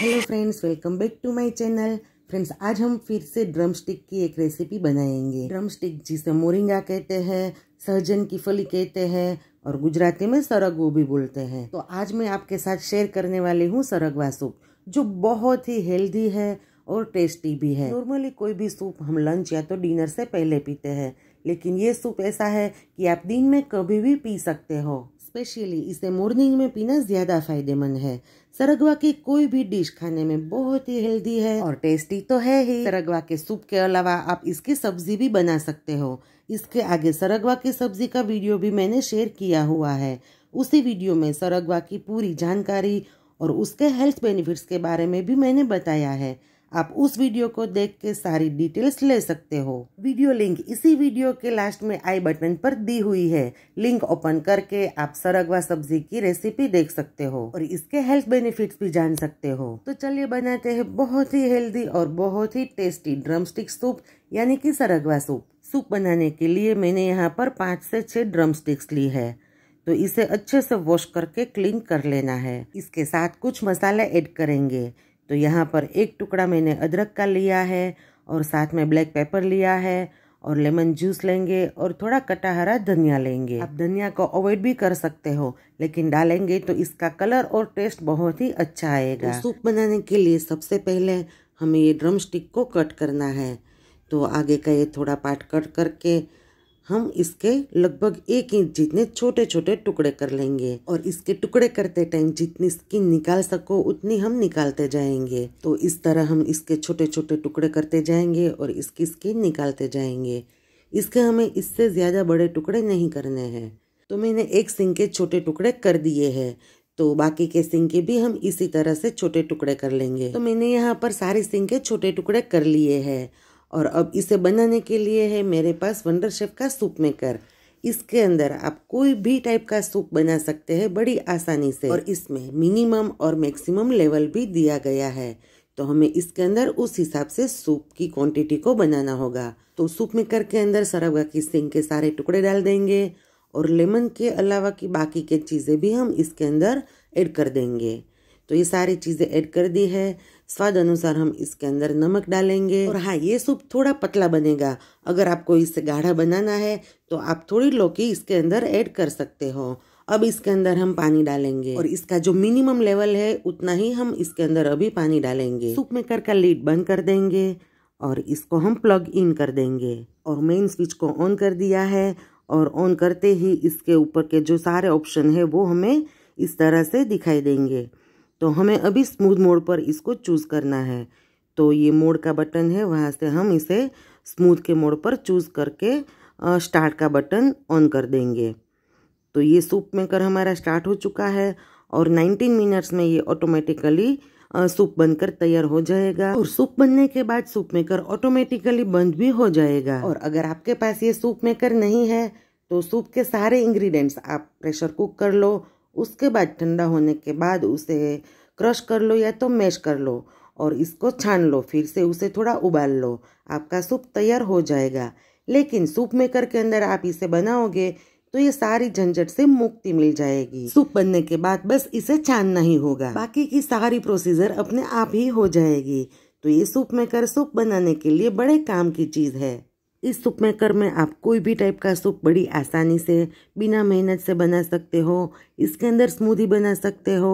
hello friends welcome back to my channel friends आज हम फिर से ड्रम स्टिक की एक रेसिपी बनाएंगे ड्रम स्टिक जिसे मोरिंगा कहते हैं सहजन की फली कहते हैं और गुजराती में सरगवो भी बोलते हैं तो आज मैं आपके साथ शेयर करने वाली हूँ सरगवा सूप जो बहुत ही हेल्दी है और टेस्टी भी है नॉर्मली कोई भी सूप हम लंच या तो डिनर से पहले पीते हैं लेकिन ये सूप ऐसा है कि आप दिन में कभी भी पी सकते हो स्पेशली इसे मॉर्निंग में पीना ज़्यादा फायदेमंद है सरगवा की कोई भी डिश खाने में बहुत ही हेल्दी है और टेस्टी तो है ही सरगवा के सूप के अलावा आप इसकी सब्जी भी बना सकते हो इसके आगे सरगवा की सब्जी का वीडियो भी मैंने शेयर किया हुआ है उसी वीडियो में सरगवा की पूरी जानकारी और उसके हेल्थ बेनिफिट्स के बारे में भी मैंने बताया है आप उस वीडियो को देख के सारी डिटेल्स ले सकते हो वीडियो लिंक इसी वीडियो के लास्ट में आई बटन पर दी हुई है लिंक ओपन करके आप सरगवा सब्जी की रेसिपी देख सकते हो और इसके हेल्थ बेनिफिट्स भी जान सकते हो तो चलिए बनाते हैं बहुत ही हेल्दी और बहुत ही टेस्टी ड्रम सूप यानी की सरगवा सूप सूप बनाने के लिए मैंने यहाँ पर पाँच से छह ड्रम ली है तो इसे अच्छे से वॉश करके क्लीन कर लेना है इसके साथ कुछ मसाले ऐड करेंगे तो यहाँ पर एक टुकड़ा मैंने अदरक का लिया है और साथ में ब्लैक पेपर लिया है और लेमन जूस लेंगे और थोड़ा कटा हरा धनिया लेंगे आप धनिया को अवॉइड भी कर सकते हो लेकिन डालेंगे तो इसका कलर और टेस्ट बहुत ही अच्छा आएगा तो सूप बनाने के लिए सबसे पहले हमें ये ड्रम स्टिक को कट करना है तो आगे का ये थोड़ा पार्ट कट करके हम इसके लगभग एक इंच जितने छोटे छोटे टुकड़े कर लेंगे और इसके टुकड़े करते टाइम जितनी स्किन निकाल सको उतनी हम निकालते जाएंगे तो इस तरह हम इसके छोटे छोटे टुकड़े करते जाएंगे और इसकी स्किन निकालते जाएंगे इसके हमें इससे ज़्यादा बड़े टुकड़े नहीं करने हैं तो मैंने एक सिंग के छोटे टुकड़े कर दिए हैं तो बाकी के सिंग के भी हम इसी तरह से छोटे टुकड़े कर लेंगे तो मैंने यहाँ पर सारे सिंग के छोटे टुकड़े कर लिए हैं और अब इसे बनाने के लिए है मेरे पास वंडर शेफ का सूप मेकर इसके अंदर आप कोई भी टाइप का सूप बना सकते हैं बड़ी आसानी से और इसमें मिनिमम और मैक्सिमम लेवल भी दिया गया है तो हमें इसके अंदर उस हिसाब से सूप की क्वांटिटी को बनाना होगा तो सूप मेकर के अंदर सरवगा की सिंग के सारे टुकड़े डाल देंगे और लेमन के अलावा की बाकी के चीज़ें भी हम इसके अंदर ऐड कर देंगे तो ये सारी चीज़ें ऐड कर दी है स्वाद अनुसार हम इसके अंदर नमक डालेंगे और हाँ ये सूप थोड़ा पतला बनेगा अगर आपको इसे गाढ़ा बनाना है तो आप थोड़ी लौकी इसके अंदर ऐड कर सकते हो अब इसके अंदर हम पानी डालेंगे और इसका जो मिनिमम लेवल है उतना ही हम इसके अंदर अभी पानी डालेंगे सूप मेकर का लीड बंद कर देंगे और इसको हम प्लग इन कर देंगे और मेन स्विच को ऑन कर दिया है और ऑन करते ही इसके ऊपर के जो सारे ऑप्शन है वो हमें इस तरह से दिखाई देंगे तो हमें अभी स्मूथ मोड पर इसको चूज़ करना है तो ये मोड का बटन है वहाँ से हम इसे स्मूथ के मोड पर चूज़ करके स्टार्ट का बटन ऑन कर देंगे तो ये सूप मेकर हमारा स्टार्ट हो चुका है और 19 मिनट्स में ये ऑटोमेटिकली सूप बनकर तैयार हो जाएगा और सूप बनने के बाद सूप मेकर ऑटोमेटिकली बंद भी हो जाएगा और अगर आपके पास ये सूप मेकर नहीं है तो सूप के सारे इंग्रेडिएंट्स आप प्रेशर कुक कर लो उसके बाद ठंडा होने के बाद उसे क्रश कर लो या तो मैश कर लो और इसको छान लो फिर से उसे थोड़ा उबाल लो आपका सूप तैयार हो जाएगा लेकिन सूप मेकर के अंदर आप इसे बनाओगे तो ये सारी झंझट से मुक्ति मिल जाएगी सूप बनने के बाद बस इसे छानना ही होगा बाकी की सारी प्रोसीजर अपने आप ही हो जाएगी तो ये सूप मेकर सूप बनाने के लिए बड़े काम की चीज़ है इस सूप मेकर में आप कोई भी टाइप का सूप बड़ी आसानी से बिना मेहनत से बना सकते हो इसके अंदर स्मूदी बना सकते हो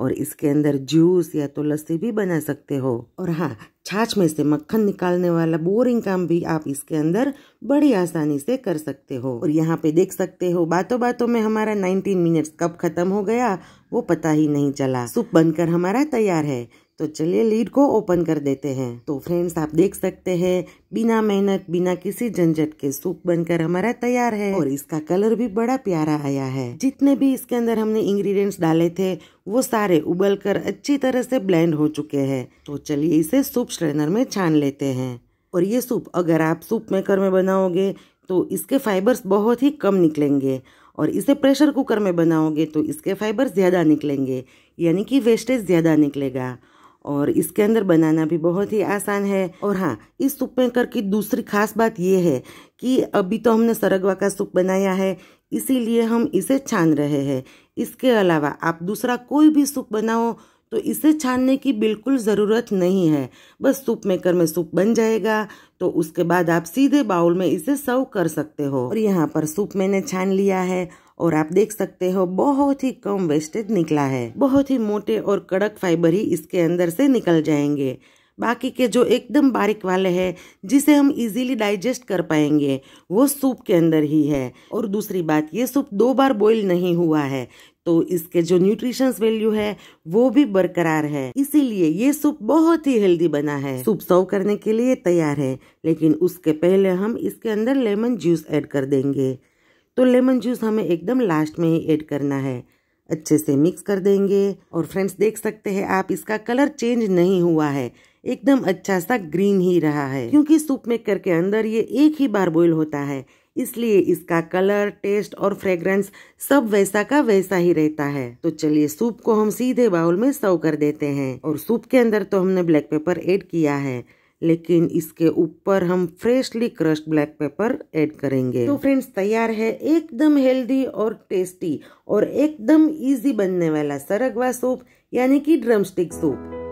और इसके अंदर जूस या तो लस्सी भी बना सकते हो और हाँ छाछ में से मक्खन निकालने वाला बोरिंग काम भी आप इसके अंदर बड़ी आसानी से कर सकते हो और यहाँ पे देख सकते हो बातों बातों में हमारा 19 मिनट्स कब खत्म हो गया वो पता ही नहीं चला सूप बनकर हमारा तैयार है तो चलिए लीड को ओपन कर देते हैं तो फ्रेंड्स आप देख सकते हैं बिना मेहनत बिना किसी झंझट के सूप बनकर हमारा तैयार है और इसका कलर भी बड़ा प्यारा आया है जितने भी इसके अंदर हमने इंग्रेडिएंट्स डाले थे वो सारे उबल कर अच्छी तरह से ब्लेंड हो चुके हैं तो चलिए इसे सूप स्ट्रेनर में छान लेते हैं और ये सूप अगर आप सूप मेकर में बनाओगे तो इसके फाइबर्स बहुत ही कम निकलेंगे और इसे प्रेशर कुकर में बनाओगे तो इसके फाइबर्स ज़्यादा निकलेंगे यानी कि वेस्टेज ज़्यादा निकलेगा और इसके अंदर बनाना भी बहुत ही आसान है और हाँ इस सूप मेकर की दूसरी खास बात यह है कि अभी तो हमने सरगवा का सूप बनाया है इसीलिए हम इसे छान रहे हैं इसके अलावा आप दूसरा कोई भी सूप बनाओ तो इसे छानने की बिल्कुल ज़रूरत नहीं है बस सूप मेकर में सूप बन जाएगा तो उसके बाद आप सीधे बाउल में इसे सर्व कर सकते हो और यहाँ पर सूप मैंने छान लिया है और आप देख सकते हो बहुत ही कम वेस्टेज निकला है बहुत ही मोटे और कड़क फाइबर ही इसके अंदर से निकल जाएंगे बाकी के जो एकदम बारीक वाले हैं जिसे हम इजीली डाइजेस्ट कर पाएंगे वो सूप के अंदर ही है और दूसरी बात ये सूप दो बार बॉईल नहीं हुआ है तो इसके जो न्यूट्रिशंस वैल्यू है वो भी बरकरार है इसीलिए ये सूप बहुत ही हेल्दी बना है सूप सर्व करने के लिए तैयार है लेकिन उसके पहले हम इसके अंदर लेमन जूस एड कर देंगे तो लेमन जूस हमें एकदम लास्ट में ही ऐड करना है अच्छे से मिक्स कर देंगे और फ्रेंड्स देख सकते हैं आप इसका कलर चेंज नहीं हुआ है एकदम अच्छा सा ग्रीन ही रहा है क्योंकि सूप मेकर के अंदर ये एक ही बार बॉयल होता है इसलिए इसका कलर टेस्ट और फ्रेग्रेंस सब वैसा का वैसा ही रहता है तो चलिए सूप को हम सीधे बाउल में सर्व कर देते हैं और सूप के अंदर तो हमने ब्लैक पेपर ऐड किया है लेकिन इसके ऊपर हम freshly crush black pepper add करेंगे तो फ्रेंड्स तैयार है एकदम हेल्दी और टेस्टी और एकदम इजी बनने वाला सरगवा सूप यानी कि ड्रमस्टिक सूप